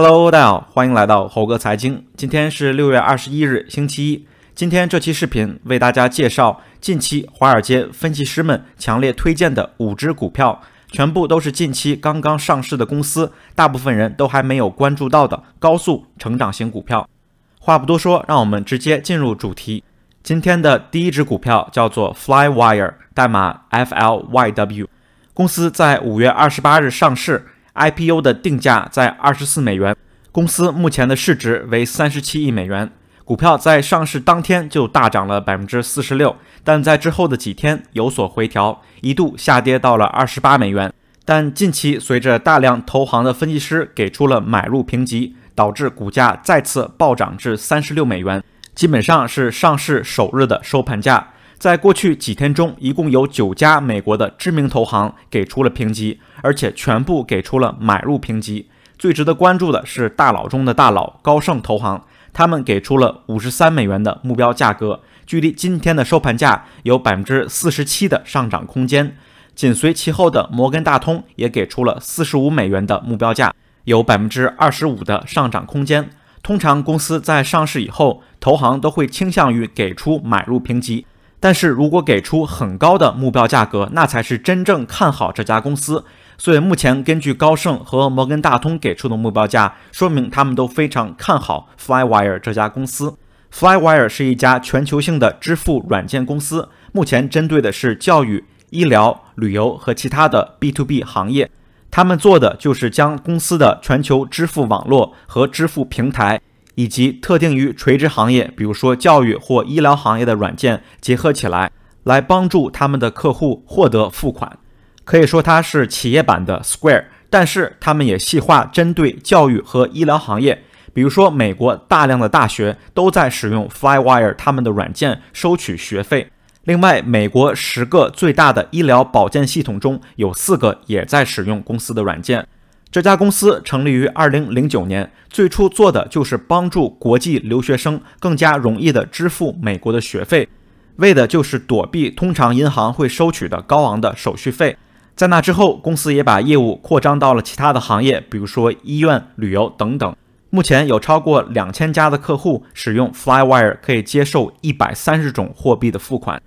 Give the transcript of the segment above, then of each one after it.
Hello，大家好，欢迎来到猴哥财经。今天是六月二十一日，星期一。今天这期视频为大家介绍近期华尔街分析师们强烈推荐的五只股票，全部都是近期刚刚上市的公司，大部分人都还没有关注到的高速成长型股票。话不多说，让我们直接进入主题。今天的第一只股票叫做 Flywire，代码 FLYW，公司在五月二十八日上市。IPO 的定价在二十四美元，公司目前的市值为三十七亿美元，股票在上市当天就大涨了百分之四十六，但在之后的几天有所回调，一度下跌到了二十八美元。但近期随着大量投行的分析师给出了买入评级，导致股价再次暴涨至三十六美元，基本上是上市首日的收盘价。在过去几天中，一共有九家美国的知名投行给出了评级，而且全部给出了买入评级。最值得关注的是大佬中的大佬高盛投行，他们给出了五十三美元的目标价格，距离今天的收盘价有百分之四十七的上涨空间。紧随其后的摩根大通也给出了四十五美元的目标价，有百分之二十五的上涨空间。通常公司在上市以后，投行都会倾向于给出买入评级。但是如果给出很高的目标价格，那才是真正看好这家公司。所以目前根据高盛和摩根大通给出的目标价，说明他们都非常看好 Flywire 这家公司。Flywire 是一家全球性的支付软件公司，目前针对的是教育、医疗、旅游和其他的 B to B 行业。他们做的就是将公司的全球支付网络和支付平台。以及特定于垂直行业，比如说教育或医疗行业的软件结合起来，来帮助他们的客户获得付款。可以说它是企业版的 Square，但是他们也细化针对教育和医疗行业。比如说，美国大量的大学都在使用 Flywire 他们的软件收取学费。另外，美国十个最大的医疗保健系统中有四个也在使用公司的软件。这家公司成立于二零零九年，最初做的就是帮助国际留学生更加容易地支付美国的学费，为的就是躲避通常银行会收取的高昂的手续费。在那之后，公司也把业务扩张到了其他的行业，比如说医院、旅游等等。目前有超过两千家的客户使用 Flywire，可以接受一百三十种货币的付款。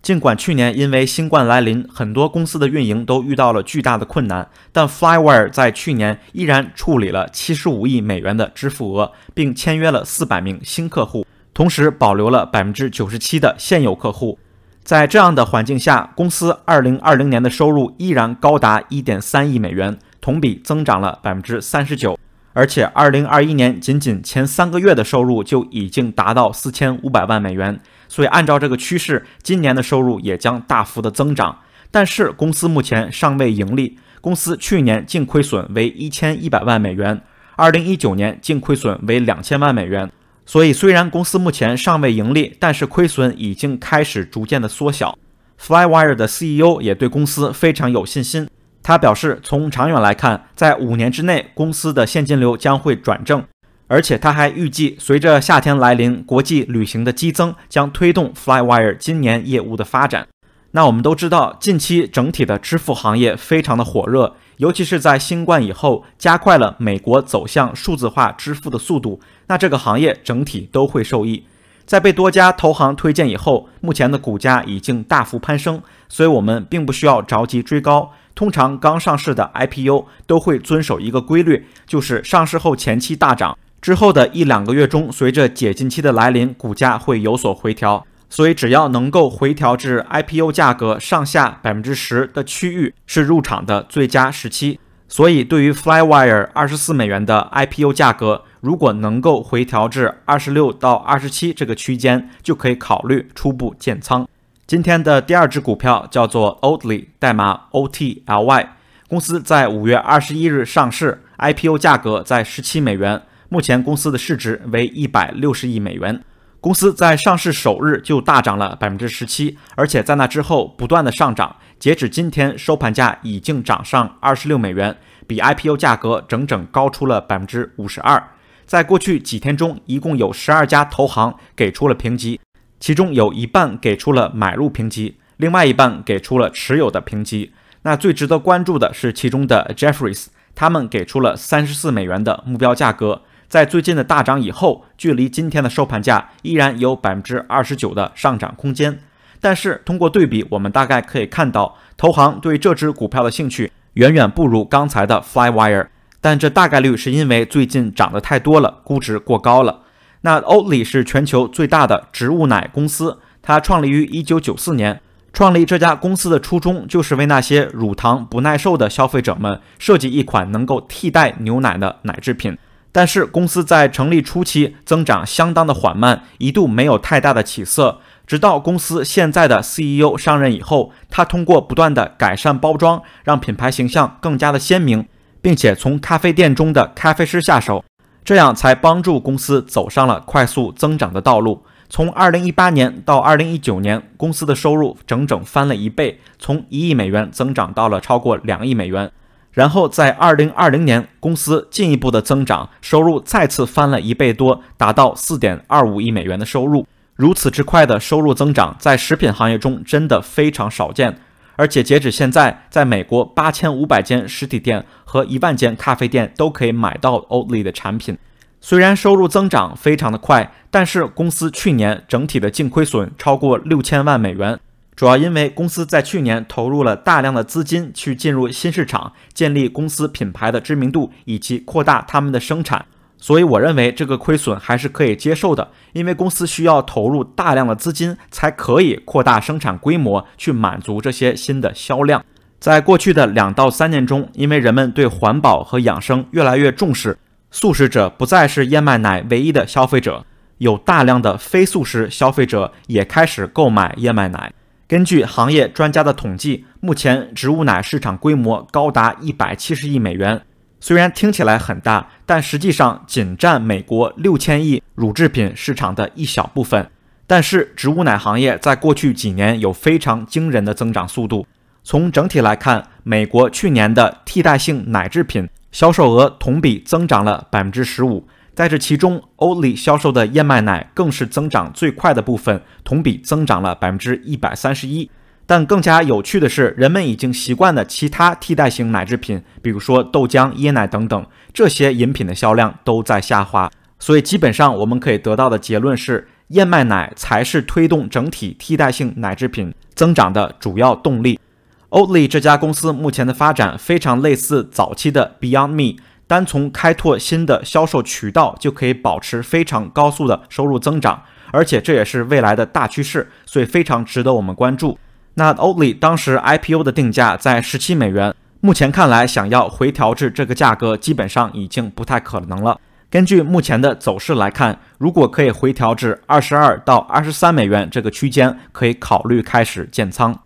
尽管去年因为新冠来临，很多公司的运营都遇到了巨大的困难，但 Flywire 在去年依然处理了七十五亿美元的支付额，并签约了四百名新客户，同时保留了百分之九十七的现有客户。在这样的环境下，公司二零二零年的收入依然高达一点三亿美元，同比增长了百分之三十九。而且，2021年仅仅前三个月的收入就已经达到4500万美元，所以按照这个趋势，今年的收入也将大幅的增长。但是，公司目前尚未盈利。公司去年净亏损为1100万美元，2019年净亏损为2000万美元。所以，虽然公司目前尚未盈利，但是亏损已经开始逐渐的缩小。Flywire 的 CEO 也对公司非常有信心。他表示，从长远来看，在五年之内，公司的现金流将会转正。而且他还预计，随着夏天来临，国际旅行的激增将推动 Flywire 今年业务的发展。那我们都知道，近期整体的支付行业非常的火热，尤其是在新冠以后，加快了美国走向数字化支付的速度。那这个行业整体都会受益。在被多家投行推荐以后，目前的股价已经大幅攀升，所以我们并不需要着急追高。通常刚上市的 IPO 都会遵守一个规律，就是上市后前期大涨，之后的一两个月中，随着解禁期的来临，股价会有所回调。所以，只要能够回调至 IPO 价格上下百分之十的区域，是入场的最佳时期。所以，对于 Flywire 二十四美元的 IPO 价格，如果能够回调至二十六到二十七这个区间，就可以考虑初步建仓。今天的第二只股票叫做 Oldly，代码 O T L Y，公司在五月二十一日上市，I P o 价格在十七美元，目前公司的市值为一百六十亿美元。公司在上市首日就大涨了百分之十七，而且在那之后不断的上涨，截止今天收盘价已经涨上二十六美元，比 I P o 价格整整高出了百分之五十二。在过去几天中，一共有十二家投行给出了评级。其中有一半给出了买入评级，另外一半给出了持有的评级。那最值得关注的是其中的 j e f f r i e s 他们给出了三十四美元的目标价格。在最近的大涨以后，距离今天的收盘价依然有百分之二十九的上涨空间。但是通过对比，我们大概可以看到，投行对这只股票的兴趣远远不如刚才的 Flywire。但这大概率是因为最近涨得太多了，估值过高了。那 o l y 是全球最大的植物奶公司，它创立于1994年。创立这家公司的初衷就是为那些乳糖不耐受的消费者们设计一款能够替代牛奶的奶制品。但是公司在成立初期增长相当的缓慢，一度没有太大的起色。直到公司现在的 CEO 上任以后，他通过不断的改善包装，让品牌形象更加的鲜明，并且从咖啡店中的咖啡师下手。这样才帮助公司走上了快速增长的道路。从二零一八年到二零一九年，公司的收入整整翻了一倍，从一亿美元增长到了超过两亿美元。然后在二零二零年，公司进一步的增长，收入再次翻了一倍多，达到四点二五亿美元的收入。如此之快的收入增长，在食品行业中真的非常少见。而且截止现在，在美国八千五百间实体店和一万间咖啡店都可以买到 o a t l y 的产品。虽然收入增长非常的快，但是公司去年整体的净亏损超过六千万美元，主要因为公司在去年投入了大量的资金去进入新市场，建立公司品牌的知名度以及扩大他们的生产。所以我认为这个亏损还是可以接受的，因为公司需要投入大量的资金才可以扩大生产规模，去满足这些新的销量。在过去的两到三年中，因为人们对环保和养生越来越重视，素食者不再是燕麦奶唯一的消费者，有大量的非素食消费者也开始购买燕麦奶。根据行业专家的统计，目前植物奶市场规模高达一百七十亿美元。虽然听起来很大，但实际上仅占美国六千亿乳制品市场的一小部分。但是，植物奶行业在过去几年有非常惊人的增长速度。从整体来看，美国去年的替代性奶制品销售额同比增长了百分之十五，在这其中，Oly 销售的燕麦奶更是增长最快的部分，同比增长了百分之一百三十一。但更加有趣的是，人们已经习惯了其他替代性奶制品，比如说豆浆、椰奶等等，这些饮品的销量都在下滑。所以基本上我们可以得到的结论是，燕麦奶才是推动整体替代性奶制品增长的主要动力。Oatly 这家公司目前的发展非常类似早期的 Beyond Me，单从开拓新的销售渠道就可以保持非常高速的收入增长，而且这也是未来的大趋势，所以非常值得我们关注。那 Only 当时 IPO 的定价在十七美元，目前看来，想要回调至这个价格，基本上已经不太可能了。根据目前的走势来看，如果可以回调至二十二到二十三美元这个区间，可以考虑开始建仓。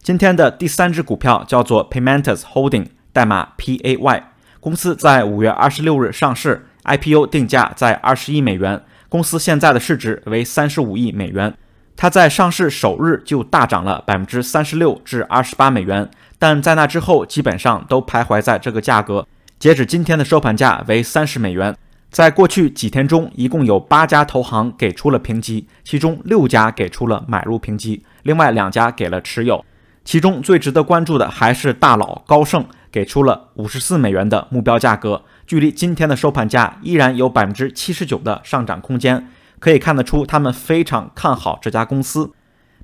今天的第三只股票叫做 Paymentus Holding，代码 PAY，公司在五月二十六日上市，IPO 定价在二十亿美元，公司现在的市值为三十五亿美元。它在上市首日就大涨了百分之三十六至二十八美元，但在那之后基本上都徘徊在这个价格。截止今天的收盘价为三十美元。在过去几天中，一共有八家投行给出了评级，其中六家给出了买入评级，另外两家给了持有。其中最值得关注的还是大佬高盛给出了五十四美元的目标价格，距离今天的收盘价依然有百分之七十九的上涨空间。可以看得出，他们非常看好这家公司。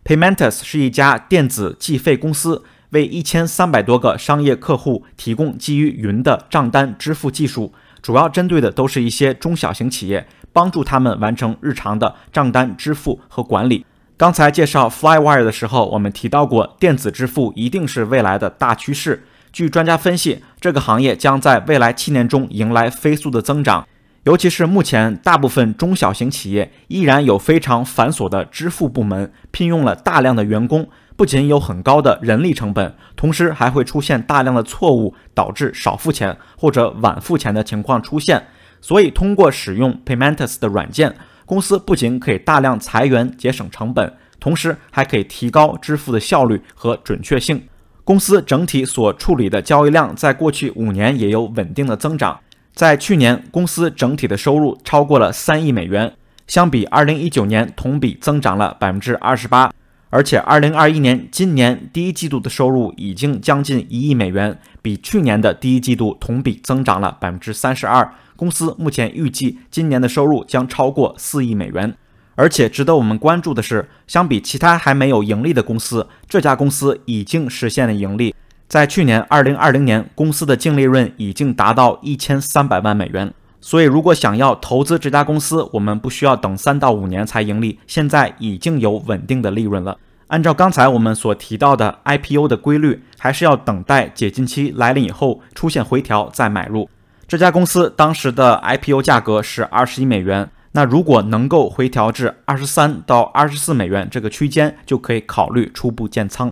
Paymentes 是一家电子计费公司，为一千三百多个商业客户提供基于云的账单支付技术，主要针对的都是一些中小型企业，帮助他们完成日常的账单支付和管理。刚才介绍 Flywire 的时候，我们提到过，电子支付一定是未来的大趋势。据专家分析，这个行业将在未来七年中迎来飞速的增长。尤其是目前，大部分中小型企业依然有非常繁琐的支付部门，聘用了大量的员工，不仅有很高的人力成本，同时还会出现大量的错误，导致少付钱或者晚付钱的情况出现。所以，通过使用 Payments 的软件，公司不仅可以大量裁员节省成本，同时还可以提高支付的效率和准确性。公司整体所处理的交易量在过去五年也有稳定的增长。在去年，公司整体的收入超过了三亿美元，相比二零一九年同比增长了百分之二十八。而且，二零二一年今年第一季度的收入已经将近一亿美元，比去年的第一季度同比增长了百分之三十二。公司目前预计今年的收入将超过四亿美元。而且，值得我们关注的是，相比其他还没有盈利的公司，这家公司已经实现了盈利。在去年二零二零年，公司的净利润已经达到一千三百万美元。所以，如果想要投资这家公司，我们不需要等三到五年才盈利，现在已经有稳定的利润了。按照刚才我们所提到的 IPO 的规律，还是要等待解禁期来临以后出现回调再买入。这家公司当时的 IPO 价格是二十一美元，那如果能够回调至二十三到二十四美元这个区间，就可以考虑初步建仓。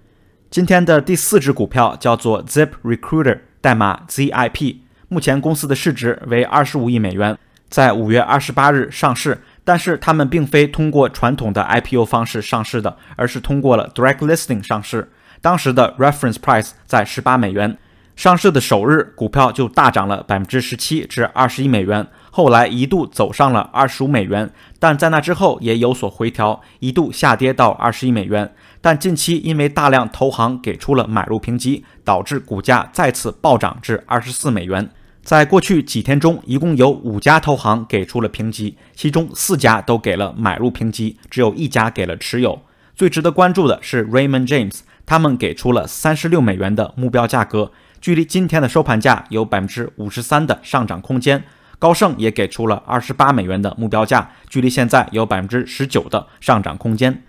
今天的第四只股票叫做 Zip Recruiter，代码 ZIP，目前公司的市值为二十五亿美元，在五月二十八日上市，但是他们并非通过传统的 IPO 方式上市的，而是通过了 Direct Listing 上市。当时的 Reference Price 在十八美元，上市的首日股票就大涨了百分之十七至二十一美元，后来一度走上了二十五美元，但在那之后也有所回调，一度下跌到二十一美元。但近期因为大量投行给出了买入评级，导致股价再次暴涨至二十四美元。在过去几天中，一共有五家投行给出了评级，其中四家都给了买入评级，只有一家给了持有。最值得关注的是 Raymond James，他们给出了三十六美元的目标价格，距离今天的收盘价有百分之五十三的上涨空间。高盛也给出了二十八美元的目标价，距离现在有百分之十九的上涨空间。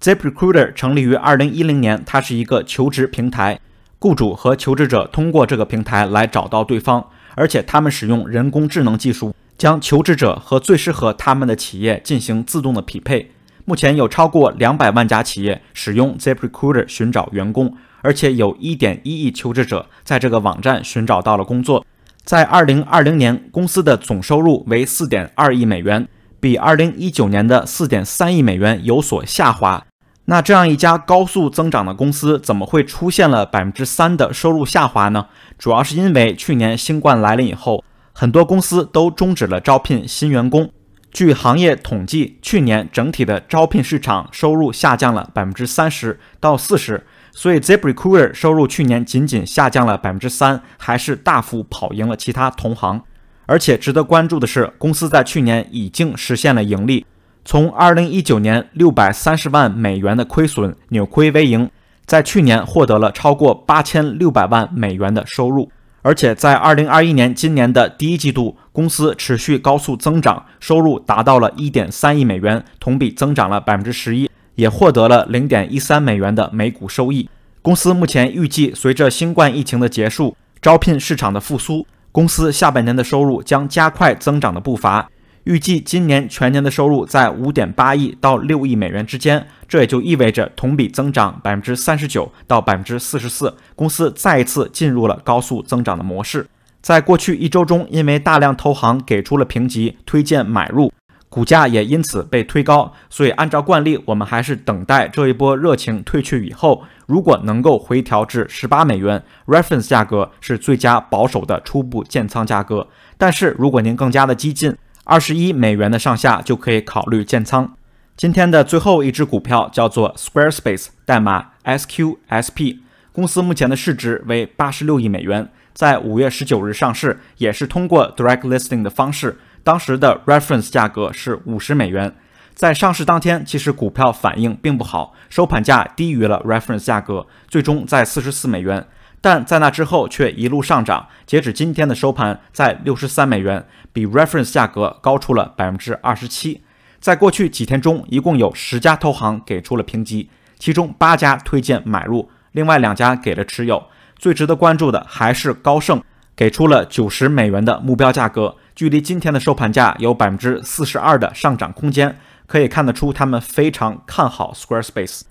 ZipRecruiter 成立于二零一零年，它是一个求职平台，雇主和求职者通过这个平台来找到对方，而且他们使用人工智能技术，将求职者和最适合他们的企业进行自动的匹配。目前有超过两百万家企业使用 ZipRecruiter 寻找员工，而且有一点一亿求职者在这个网站寻找到了工作。在二零二零年，公司的总收入为四点二亿美元，比二零一九年的四点三亿美元有所下滑。那这样一家高速增长的公司，怎么会出现了百分之三的收入下滑呢？主要是因为去年新冠来临以后，很多公司都终止了招聘新员工。据行业统计，去年整体的招聘市场收入下降了百分之三十到四十。所以 z e b r a c u i t e r 收入去年仅仅下降了百分之三，还是大幅跑赢了其他同行。而且值得关注的是，公司在去年已经实现了盈利。从2019年630万美元的亏损扭亏为盈，在去年获得了超过8600万美元的收入，而且在2021年今年的第一季度，公司持续高速增长，收入达到了1.3亿美元，同比增长了11%，也获得了0.13美元的每股收益。公司目前预计，随着新冠疫情的结束，招聘市场的复苏，公司下半年的收入将加快增长的步伐。预计今年全年的收入在五点八亿到六亿美元之间，这也就意味着同比增长百分之三十九到百分之四十四。公司再一次进入了高速增长的模式。在过去一周中，因为大量投行给出了评级推荐买入，股价也因此被推高。所以，按照惯例，我们还是等待这一波热情退去以后，如果能够回调至十八美元，reference 价格是最佳保守的初步建仓价格。但是，如果您更加的激进，二十一美元的上下就可以考虑建仓。今天的最后一只股票叫做 Squarespace，代码 SQSP，公司目前的市值为八十六亿美元，在五月十九日上市，也是通过 Direct Listing 的方式，当时的 Reference 价格是五十美元。在上市当天，其实股票反应并不好，收盘价低于了 Reference 价格，最终在四十四美元。但在那之后却一路上涨，截止今天的收盘在六十三美元，比 reference 价格高出了百分之二十七。在过去几天中，一共有十家投行给出了评级，其中八家推荐买入，另外两家给了持有。最值得关注的还是高盛，给出了九十美元的目标价格，距离今天的收盘价有百分之四十二的上涨空间，可以看得出他们非常看好 Squarespace。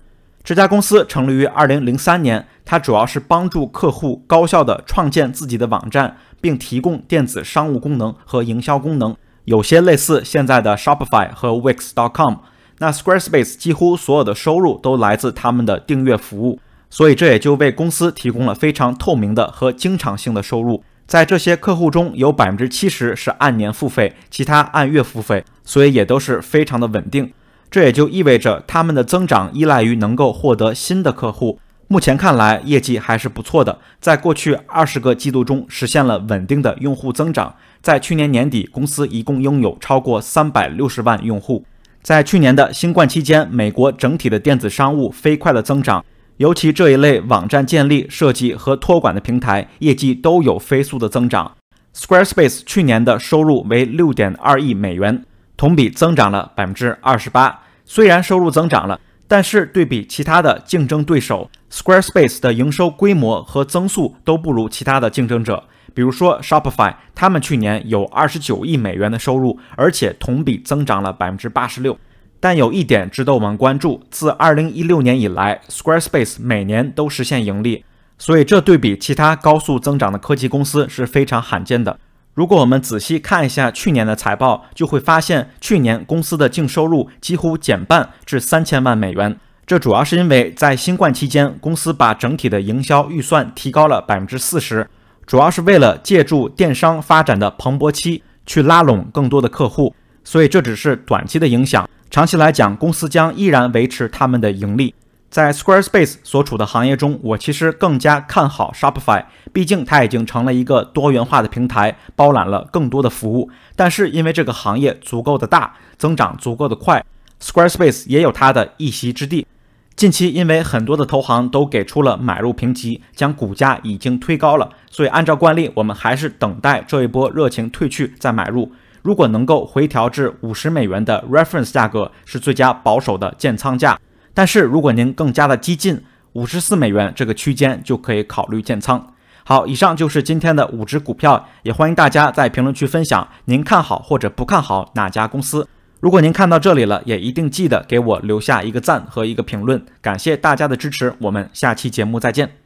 这家公司成立于2003年，它主要是帮助客户高效的创建自己的网站，并提供电子商务功能和营销功能，有些类似现在的 Shopify 和 Wix.com。那 Squarespace 几乎所有的收入都来自他们的订阅服务，所以这也就为公司提供了非常透明的和经常性的收入。在这些客户中有70%是按年付费，其他按月付费，所以也都是非常的稳定。这也就意味着，他们的增长依赖于能够获得新的客户。目前看来，业绩还是不错的，在过去二十个季度中实现了稳定的用户增长。在去年年底，公司一共拥有超过三百六十万用户。在去年的新冠期间，美国整体的电子商务飞快的增长，尤其这一类网站建立、设计和托管的平台，业绩都有飞速的增长。Squarespace 去年的收入为六点二亿美元。同比增长了百分之二十八。虽然收入增长了，但是对比其他的竞争对手，Squarespace 的营收规模和增速都不如其他的竞争者。比如说 Shopify，他们去年有二十九亿美元的收入，而且同比增长了百分之八十六。但有一点值得我们关注：自二零一六年以来，Squarespace 每年都实现盈利，所以这对比其他高速增长的科技公司是非常罕见的。如果我们仔细看一下去年的财报，就会发现去年公司的净收入几乎减半至三千万美元。这主要是因为在新冠期间，公司把整体的营销预算提高了百分之四十，主要是为了借助电商发展的蓬勃期去拉拢更多的客户。所以这只是短期的影响，长期来讲，公司将依然维持他们的盈利。在 Squarespace 所处的行业中，我其实更加看好 Shopify，毕竟它已经成了一个多元化的平台，包揽了更多的服务。但是因为这个行业足够的大，增长足够的快，Squarespace 也有它的一席之地。近期因为很多的投行都给出了买入评级，将股价已经推高了，所以按照惯例，我们还是等待这一波热情退去再买入。如果能够回调至五十美元的 reference 价格，是最佳保守的建仓价。但是如果您更加的激进，五十四美元这个区间就可以考虑建仓。好，以上就是今天的五只股票，也欢迎大家在评论区分享您看好或者不看好哪家公司。如果您看到这里了，也一定记得给我留下一个赞和一个评论，感谢大家的支持，我们下期节目再见。